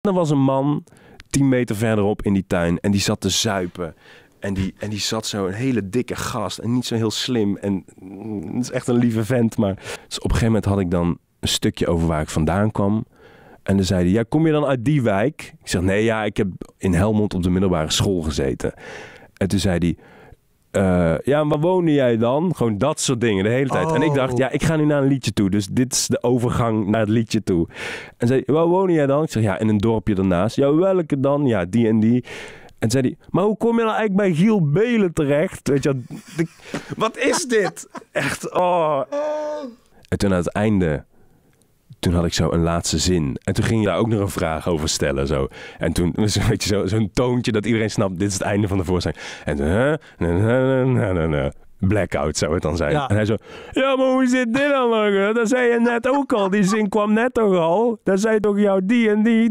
Er was een man tien meter verderop in die tuin en die zat te zuipen. En die, en die zat zo, een hele dikke gast en niet zo heel slim. En mm, het is echt een lieve vent, maar... Dus op een gegeven moment had ik dan een stukje over waar ik vandaan kwam. En dan zei hij, ja, kom je dan uit die wijk? Ik zeg, nee, ja, ik heb in Helmond op de middelbare school gezeten. En toen zei hij, eh, ja, waar woonde jij dan? Gewoon dat soort dingen de hele tijd. En ik dacht, ja, oh. ik ga nu naar een liedje toe. Dus dit is de overgang naar het liedje toe. En zei, waar woonde jij dan? Ik zeg, ja, in een dorpje daarnaast. Ja, welke dan? Ja, die en die. En zei hij, maar hoe kom je nou eigenlijk bij Giel Belen terecht? Weet je, wat is dit? Echt, oh. oh. En toen aan het einde toen had ik zo een laatste zin. En toen ging je daar ook nog een vraag over stellen. Zo. En toen, weet dus je, zo, zo'n toontje dat iedereen snapt, dit is het einde van de voorstelling. En toen, huh? na, na, Blackout zou het dan zijn. En hij zo, ja, maar hoe zit dit dan? Dat zei je net ook al. Die zin kwam net toch al. Dat zei toch jou die en die.